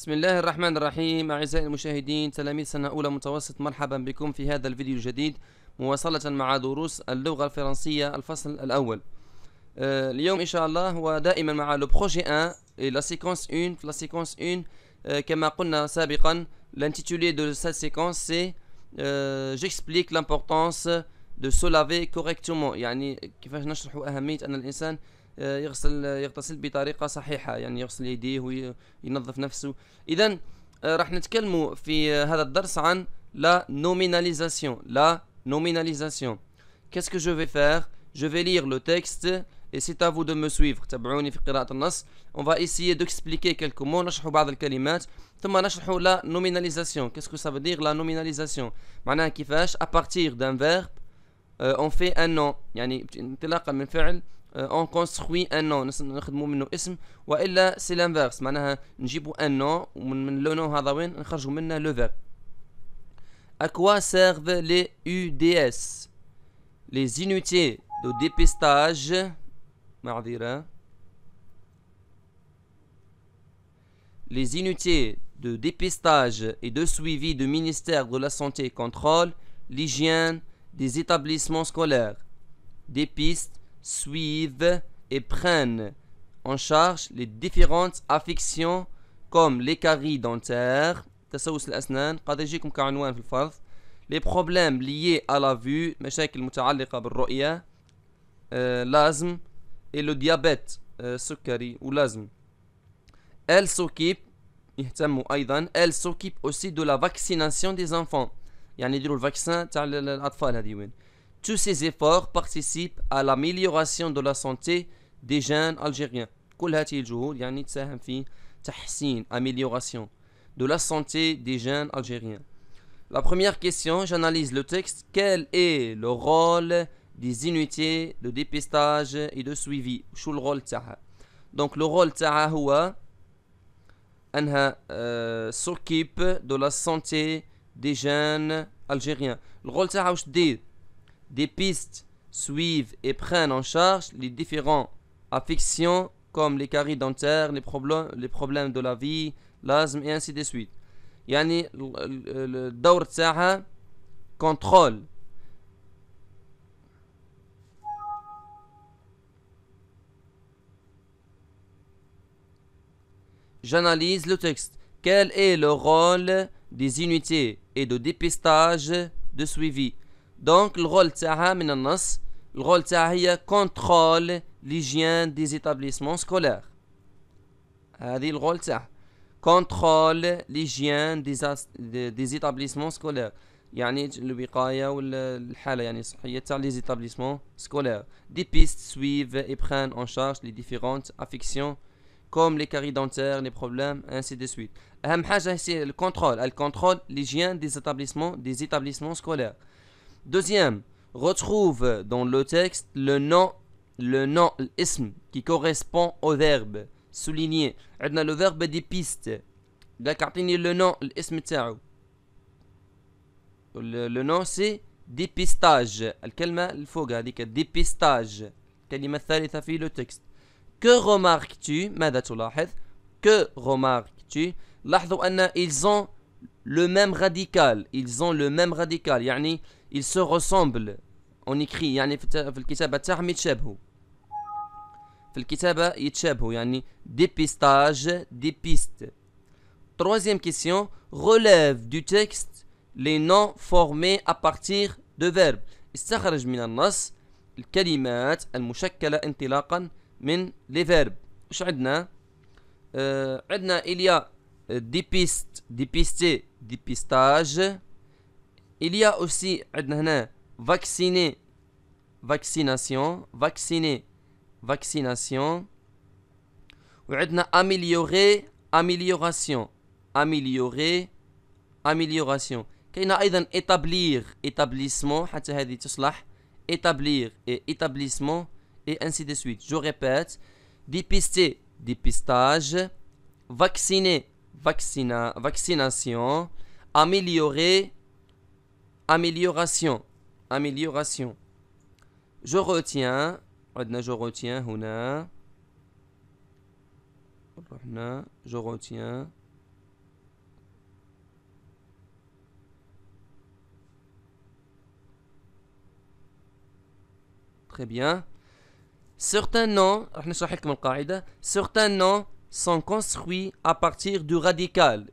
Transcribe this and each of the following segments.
بسم الله الرحمن الرحيم أعزائي المشاهدين تلاميذ سنة أولى متوسط مرحبا بكم في هذا الفيديو الجديد مواصلة مع دروس اللغة الفرنسية الفصل الأول آه، اليوم إن شاء الله ودائما مع لو بروجي أن لا سيكونس أون في لا سيكونس أون كما قلنا سابقا لانتيتولي دو سات سيكونس سي جيكسبليك لامبورتونس دو سو لافي كوريكتومون يعني كيفاش نشرح أهمية أن الإنسان آه، يغسل يغتسل بطريقه صحيحه يعني يغسل يديه وينظف نفسه اذا آه، راح نتكلموا في هذا الدرس عن لا نوميناليزاسيون لا نوميناليزاسيون كاسكو جو في فير جو في ليغ لو تيكست اي سي تافو دو مو سويفر تابعوني في قراءه النص اون فا ايسيي دو اكسبليكي كالكو مو نشرحوا بعض الكلمات ثم نشرحوا لا نوميناليزاسيون كاسكو سا فو دير لا نوميناليزاسيون معناها كيفاش ا بارتير دان فيرب اون في ان نون يعني انطلاقا من فعل Euh, on construit un nom On un nom et C'est l'inverse un nom À quoi servent les UDS Les unités de dépistage Les unités de dépistage Et de suivi Du ministère de la santé Contrôle L'hygiène Des établissements scolaires Des pistes suivent et prennent en charge les différentes affections comme les caries dentaires, les problèmes liés à la vue, euh, l'asthme et le diabète, euh, ou l'asthme. Elle s'occupe aussi de la vaccination des enfants. يعني يديروا tous ces efforts participent à l'amélioration de la santé des jeunes Algériens. amélioration de la santé des jeunes Algériens. La première question, j'analyse le texte. Quel est le rôle des unités de dépistage et de suivi Donc le rôle de euh, هو s'occupe de la santé des jeunes Algériens. Le rôle تاعها des pistes suivent et prennent en charge les différentes affections comme les caries dentaires, les problèmes, de la vie, l'asthme et ainsi de suite. Yani, le Daur تاعها contrôle J'analyse le texte. Quel est le rôle des unités et de dépistage de suivi donc, le rôle de la le rôle de Contrôle l'hygiène des établissements scolaires. C'est le rôle de la l'hygiène des établissements scolaires. cest l'hygiène des établissements scolaires. Des pistes suivent et prennent en charge les différentes affections, comme les caries dentaires, les problèmes, ainsi de suite. le contrôle. Elle contrôle l'hygiène des établissements scolaires. Deuxième, retrouve dans le texte le nom, le nom, l'ism, qui correspond au verbe. Souligné. On a le verbe des pistes. La le nom, l'ism Le, nom c'est dépistage. faut garder que dépistage. الكلمة à le texte. Que remarques-tu ماذا Que remarques-tu لاحظوا ils ont le même radical, ils ont le même radical, يعني ils se ressemblent. On écrit يعني في الكتابة تاعهم يتشابهوا. في الكتابة يتشابهوا يعني dépistage, des pistes. Troisième question, relève du texte les noms formés à partir de verbes. استخرج من النص الكلمات المشكلة انطلاقا من لي فيرب وش عندنا؟ عندنا il y a euh, des pistes, dépistage. Il y a aussi vacciner, vaccination, vacciner, vaccination. améliorer, amélioration, améliorer, amélioration. a ايضا établir établissement établir et établissement et ainsi de suite je répète dépister dépistage vacciner vaccina, vaccination, améliorer, amélioration, amélioration. Je retiens, je retiens, je retiens. Très bien. Certains noms, certains noms sont construits à partir du radical,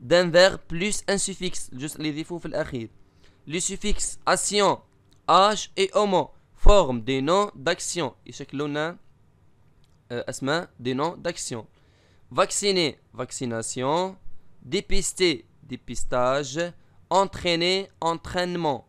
d'un verbe plus un suffixe, les défauts Le suffixe action, H et homo forment des noms d'action. Et chaque euh, asma, des noms d'action. Vacciner, vaccination. Dépister, dépistage. Entraîner, entraînement.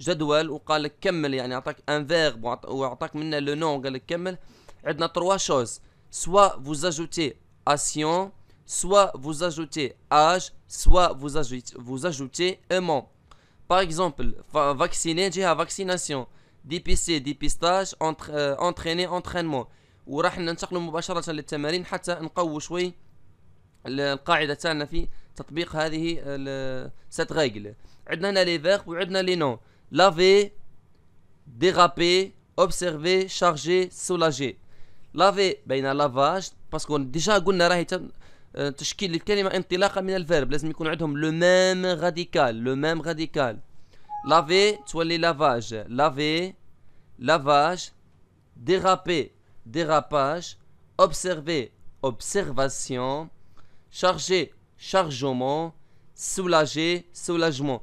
جدول وقال لك كمل يعني اعطاك ان فيرب واعطاك منه لو نون قال لك كمل عندنا تروا شوز سوا فو اجوتي اسيون سوا فو ajoutez اج سوا فو ajoutez, vous ajoutez aimant. Par exemple, va vacciner, j'ai vaccination. Dépister, dépistage, وراح euh, ننتقلوا مباشرة للتمارين حتى نقوي شوي القاعدة تاعنا في تطبيق هذه سات غايقل عندنا هنا لي فيرب وعندنا لي نون laver, déraper, observer, charger, soulager. Laver, ben, lavage, parce qu'on déjà قلنا راهي تشكيل الكلمة انطلاقا من الفيرب لازم يكون عندهم لو ميم lavage, déraper, dérapage, observer, observation, charger, chargement, soulager, soulagement.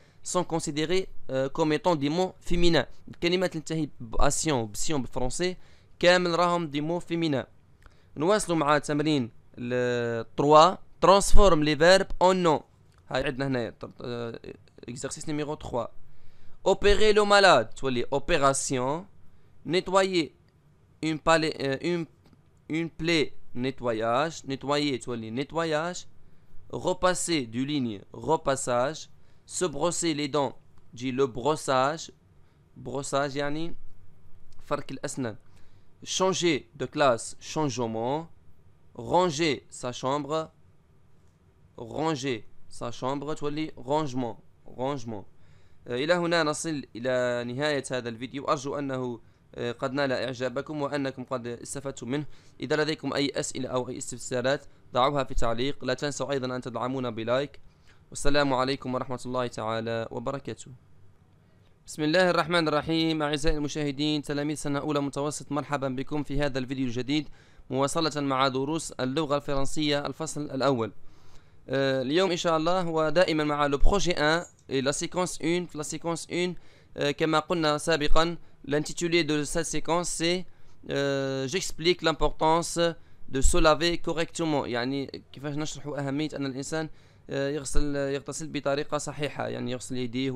sont considérés euh, comme étant des mots féminins. كلمة تنتهي de بسيون بالفرنسي كامل راهم دي féminins. نواصلوا مع 3 transforme les verbes en nom. Euh, exercice numéro 3. Opérer le malade, تولي opération. Nettoyer euh, une, une, plaie, nettoyage. Nettoyer, nettoyage. Repasser du ligne, repassage. Se brosser les dents, dit le brossage. Brossage, yani. فرك الاسنان Changer de classe, changement. Ranger sa chambre. Ranger sa chambre. تولي rangement. Rangement. إلى هنا نصل إلى نهاية هذا الفيديو أرجو أنه قد نال إعجابكم وأنكم قد استفدتم منه إذا لديكم أي أسئلة أو أي استفسارات ضعوها في تعليق لا تنسوا أيضا أن تدعمونا بلايك والسلام عليكم ورحمة الله تعالى وبركاته بسم الله الرحمن الرحيم أعزائي المشاهدين تلاميذ سنة أولى متوسط مرحبا بكم في هذا الفيديو الجديد مواصلة مع دروس اللغة الفرنسية الفصل الأول آه، اليوم إن شاء الله ودائما مع لو بروجي لا سيكونس أون في لا سيكونس أون كما قلنا سابقا لانتيتولي دو سات سيكونس سي جيكسبليك لامبورتونس دو سو لافي كوريكتومون يعني كيفاش نشرح أهمية أن الإنسان آه، يغسل يغتسل بطريقه صحيحه يعني يغسل يديه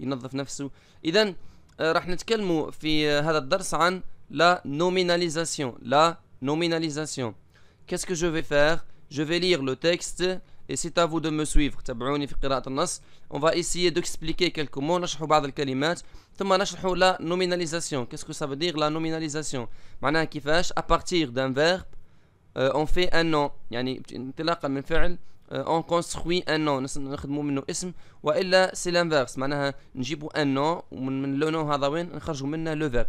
وينظف نفسه اذا آه، راح نتكلموا في هذا الدرس عن لا نوميناليزاسيون لا نوميناليزاسيون كاسكو جو في فير جو في ليغ لو تيكست اي سي تافو دو مو سويفر تابعوني في قراءه النص اون فا ايسيي دو اكسبليكي كالكو مو نشرحوا بعض الكلمات ثم نشرحوا لا نوميناليزاسيون كاسكو سا فو دير لا نوميناليزاسيون معناها كيفاش ا بارتير دان فيرب اون في ان نون يعني انطلاقا من فعل اون كونستروي ان نو نخدموا منه اسم والا سي لانفيرس معناها نجيبو ان نو ومن من لو نو هذا وين نخرجوا منه لو فيرب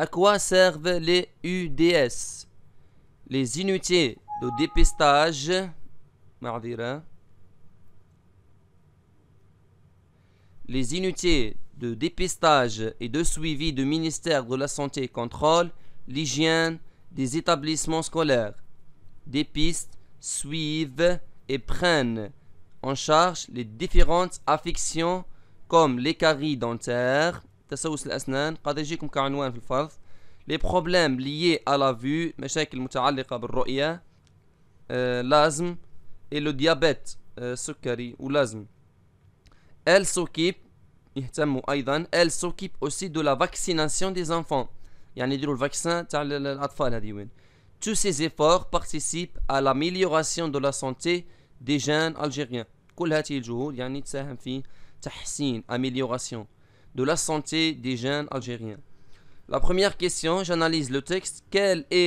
اكوا سيرف لي يو دي اس لي انوتي دو ديبيستاج les unités de dépistage et de suivi du ministère de la Santé Contrôle l'hygiène des établissements scolaires, dépistent suivent et prennent en charge les différentes affections comme les caries dentaires, les problèmes liés à la vue, euh, l'asthme et le diabète, euh, ou l'asthme. Elle s'occupe aussi de la vaccination des enfants. يعني tous ces efforts participent à l'amélioration de la santé des jeunes Algériens. amélioration de la santé des jeunes Algériens. La première question, j'analyse le texte. Quel est